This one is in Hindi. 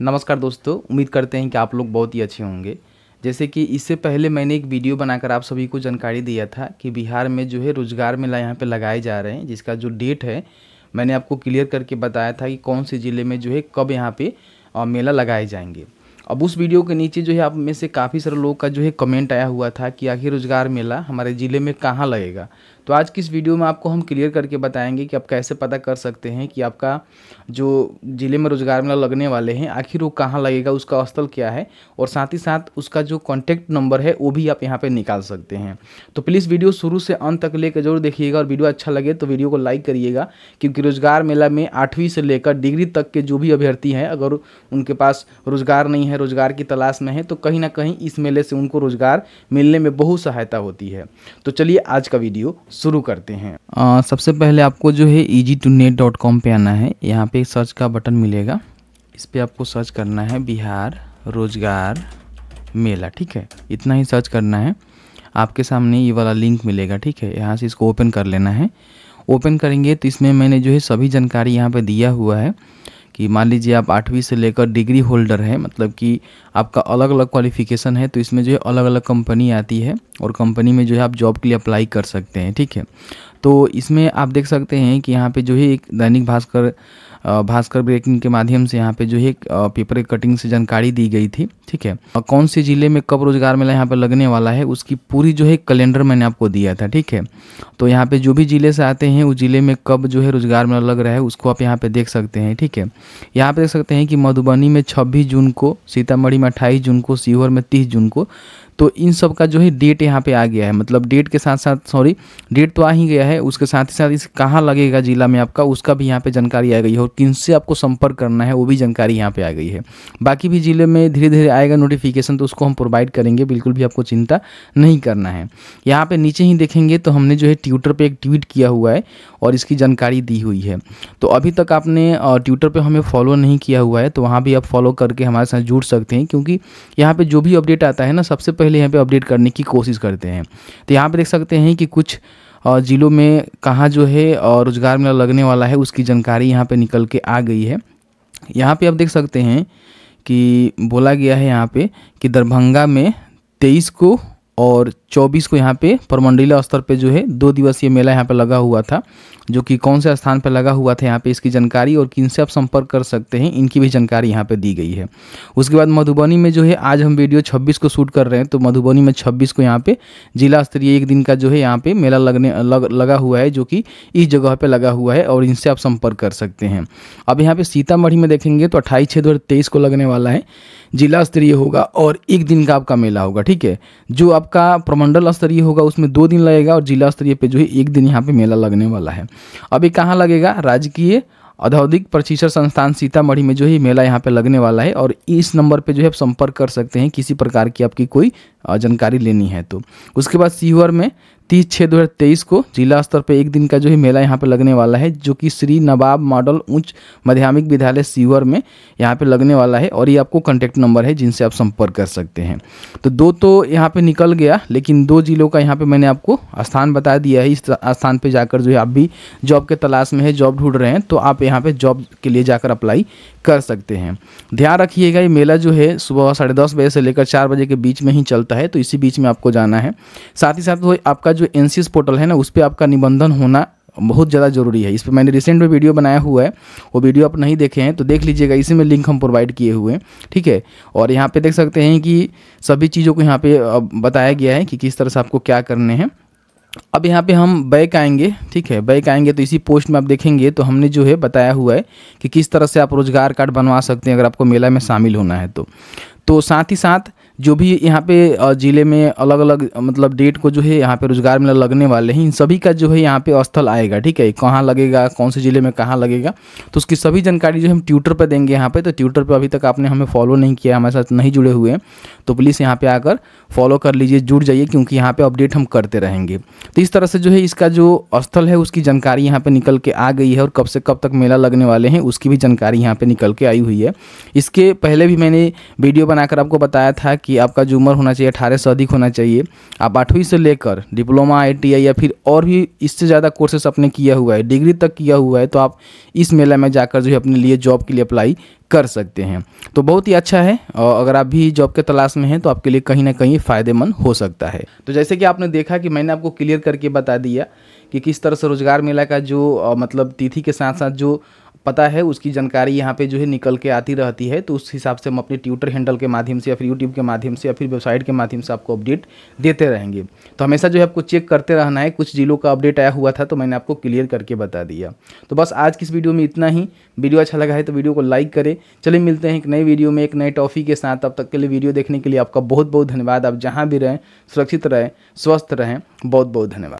नमस्कार दोस्तों उम्मीद करते हैं कि आप लोग बहुत ही अच्छे होंगे जैसे कि इससे पहले मैंने एक वीडियो बनाकर आप सभी को जानकारी दिया था कि बिहार में जो है रोज़गार मेला यहाँ पे लगाए जा रहे हैं जिसका जो डेट है मैंने आपको क्लियर करके बताया था कि कौन से ज़िले में जो है कब यहाँ पर मेला लगाए जाएंगे अब उस वीडियो के नीचे जो है आप में से काफ़ी सारे लोगों का जो है कमेंट आया हुआ था कि आखिर रोज़गार मेला हमारे ज़िले में कहाँ लगेगा तो आज की इस वीडियो में आपको हम क्लियर करके बताएंगे कि आप कैसे पता कर सकते हैं कि आपका जो ज़िले में रोजगार मेला लगने वाले हैं आखिर वो कहाँ लगेगा उसका स्थल क्या है और साथ ही साथ उसका जो कॉन्टैक्ट नंबर है वो भी आप यहाँ पर निकाल सकते हैं तो प्लीज़ वीडियो शुरू से अंत तक लेकर जरूर देखिएगा और वीडियो अच्छा लगे तो वीडियो को लाइक करिएगा क्योंकि रोजगार मेला में आठवीं से लेकर डिग्री तक के जो भी अभ्यर्थी हैं अगर उनके पास रोजगार नहीं है रोजगार की तलाश में है तो कहीं ना कहीं इस मेले से उनको रोजगार मिलने में बहुत सहायता होती है तो चलिए आज का वीडियो शुरू करते हैं आ, सबसे पहले आपको जो है easy to net dot com पर आना है यहाँ पे सर्च का बटन मिलेगा इस पर आपको सर्च करना है बिहार रोजगार मेला ठीक है इतना ही सर्च करना है आपके सामने ये वाला लिंक मिलेगा ठीक है यहाँ से इसको ओपन कर लेना है ओपन करेंगे तो इसमें मैंने जो है सभी जानकारी यहाँ पर दिया हुआ है कि मान लीजिए आप आठवीं से लेकर डिग्री होल्डर हैं मतलब कि आपका अलग अलग क्वालिफिकेशन है तो इसमें जो है अलग अलग कंपनी आती है और कंपनी में जो है आप जॉब के लिए अप्लाई कर सकते हैं ठीक है तो इसमें आप देख सकते हैं कि यहाँ पे जो है एक दैनिक भास्कर भास्कर ब्रेकिंग के माध्यम से यहाँ पे जो है पेपर कटिंग से जानकारी दी गई थी ठीक है कौन से ज़िले में कब रोजगार मेला यहाँ पर लगने वाला है उसकी पूरी जो है कैलेंडर मैंने आपको दिया था ठीक है तो यहाँ पे जो भी ज़िले से आते हैं उस ज़िले में कब जो है रोजगार मेला लग रहा है उसको आप यहाँ पे देख सकते हैं ठीक है यहाँ पे देख सकते हैं कि मधुबनी में छब्बीस जून को सीतामढ़ी में अट्ठाईस जून को सीहोर में तीस जून को तो इन सब का जो है डेट यहाँ पे आ गया है मतलब डेट के साथ साथ सॉरी डेट तो आ ही गया है उसके साथ ही साथ इस कहाँ लगेगा ज़िला में आपका उसका भी यहाँ पे जानकारी आ गई है और किनसे आपको संपर्क करना है वो भी जानकारी यहाँ पे आ गई है बाकी भी ज़िले में धीरे धीरे आएगा नोटिफिकेशन तो उसको हम प्रोवाइड करेंगे बिल्कुल भी आपको चिंता नहीं करना है यहाँ पे नीचे ही देखेंगे तो हमने जो है ट्विटर पे एक ट्वीट किया हुआ है और इसकी जानकारी दी हुई है तो अभी तक आपने ट्विटर पर हमें फॉलो नहीं किया हुआ है तो वहाँ भी आप फॉलो करके हमारे साथ जुड़ सकते हैं क्योंकि यहाँ पर जो भी अपडेट आता है ना सबसे पहले यहाँ पर अपडेट करने की कोशिश करते हैं तो यहाँ पर देख सकते हैं कि कुछ ज़िलों में कहाँ जो है रोज़गार मेला लगने वाला है उसकी जानकारी यहाँ पे निकल के आ गई है यहाँ पे आप देख सकते हैं कि बोला गया है यहाँ पे कि दरभंगा में तेईस को और चौबीस को यहाँ पे परमंडलीय स्तर पे जो है दो दिवसीय मेला यहाँ पे लगा हुआ था जो कि कौन से स्थान पे लगा हुआ था यहाँ पे इसकी जानकारी और किन से आप संपर्क कर सकते हैं इनकी भी जानकारी यहाँ पे दी गई है उसके बाद मधुबनी में जो है आज हम वीडियो 26 को शूट कर रहे हैं तो मधुबनी में 26 को यहाँ पे जिला स्तरीय एक दिन का जो है यहाँ पे मेला लगने लग, लगा हुआ है जो कि इस जगह पर लगा हुआ है और इनसे आप संपर्क कर सकते हैं अब यहाँ पर सीतामढ़ी में देखेंगे तो अट्ठाईस छः दो को लगने वाला है जिला स्तरीय होगा और एक दिन का आपका मेला होगा ठीक है जो आपका प्रमंडल स्तरीय होगा उसमें दो दिन लगेगा और जिला स्तरीय पे जो है एक दिन यहाँ पे मेला लगने वाला है अभी कहाँ लगेगा राजकीय औद्योगिक प्रशिक्षण संस्थान सीतामढ़ी में जो है मेला यहाँ पे लगने वाला है और इस नंबर पे जो है आप संपर्क कर सकते हैं किसी प्रकार की आपकी कोई जानकारी लेनी है तो उसके बाद सीहोर में तीस छः दो हज़ार तेईस को जिला स्तर पर एक दिन का जो है मेला यहाँ पर लगने वाला है जो कि श्री नवाब मॉडल उच्च माध्यमिक विद्यालय सीवर में यहाँ पर लगने वाला है और ये आपको कॉन्टैक्ट नंबर है जिनसे आप संपर्क कर सकते हैं तो दो तो यहाँ पर निकल गया लेकिन दो जिलों का यहाँ पर मैंने आपको स्थान बता दिया है इस स्थान पर जाकर जो है आप भी जॉब के तलाश में है जॉब ढूंढ रहे हैं तो आप यहाँ पर जॉब के लिए जाकर अप्लाई कर सकते हैं ध्यान रखिएगा ये मेला जो है सुबह साढ़े बजे से लेकर चार बजे के बीच में ही चलता है तो इसी बीच में आपको जाना है साथ ही साथ वो आपका जो एन पोर्टल है ना उस पर आपका निबंधन होना बहुत ज़्यादा ज़रूरी है इस पर मैंने रिसेंट में वीडियो बनाया हुआ है वो वीडियो आप नहीं देखे हैं तो देख लीजिएगा इसी में लिंक हम प्रोवाइड किए हुए हैं ठीक है और यहाँ पे देख सकते हैं कि सभी चीज़ों को यहाँ पे बताया गया है कि किस तरह से आपको क्या करने हैं अब यहाँ पे हम बैक आएंगे ठीक है बैक आएंगे तो इसी पोस्ट में आप देखेंगे तो हमने जो है बताया हुआ है कि किस तरह से आप रोज़गार कार्ड बनवा सकते हैं अगर आपको मेला में शामिल होना है तो तो साथ ही साथ जो भी यहाँ पे ज़िले में अलग अलग मतलब डेट को जो है यहाँ पे रोज़गार मेला लगने वाले हैं इन सभी का जो है यहाँ पे स्थल आएगा ठीक है कहाँ लगेगा कौन से ज़िले में कहाँ लगेगा तो उसकी सभी जानकारी जो हम ट्विटर पर देंगे यहाँ पे तो ट्विटर पर अभी तक आपने हमें फॉलो नहीं किया हमारे साथ नहीं जुड़े हुए हैं तो प्लीज़ यहाँ पर आकर फॉलो कर लीजिए जुड़ जाइए क्योंकि यहाँ पर अपडेट हम करते रहेंगे तो इस तरह से जो है इसका जो स्थल है उसकी जानकारी यहाँ पर निकल के आ गई है और कब से कब तक मेला लगने वाले हैं उसकी भी जानकारी यहाँ पर निकल के आई हुई है इसके पहले भी मैंने वीडियो बनाकर आपको बताया था कि आपका जो उम्र होना चाहिए अठारह से अधिक होना चाहिए आप आठवीं से लेकर डिप्लोमा आई या फिर और भी इससे ज़्यादा कोर्सेस आपने किया हुआ है डिग्री तक किया हुआ है तो आप इस मेला में जाकर जो है अपने लिए जॉब के लिए अप्लाई कर सकते हैं तो बहुत ही अच्छा है और अगर आप भी जॉब के तलाश में हैं तो आपके लिए कहीं ना कहीं फ़ायदेमंद हो सकता है तो जैसे कि आपने देखा कि मैंने आपको क्लियर करके बता दिया कि किस तरह से रोज़गार मेला का जो मतलब तिथि के साथ साथ जो पता है उसकी जानकारी यहाँ पे जो है निकल के आती रहती है तो उस हिसाब से हम अपने ट्विटर हैंडल के माध्यम से या फिर यूट्यूब के माध्यम से या फिर वेबसाइट के माध्यम से आपको अपडेट देते रहेंगे तो हमेशा जो है आपको चेक करते रहना है कुछ जिलों का अपडेट आया हुआ था तो मैंने आपको क्लियर करके बता दिया तो बस आज की इस वीडियो में इतना ही वीडियो अच्छा लगा है तो वीडियो को लाइक करें चलिए मिलते हैं एक नई वीडियो में एक नए टॉफ़ी के साथ अब तक के लिए वीडियो देखने के लिए आपका बहुत बहुत धन्यवाद आप जहाँ भी रहें सुरक्षित रहें स्वस्थ रहें बहुत बहुत धन्यवाद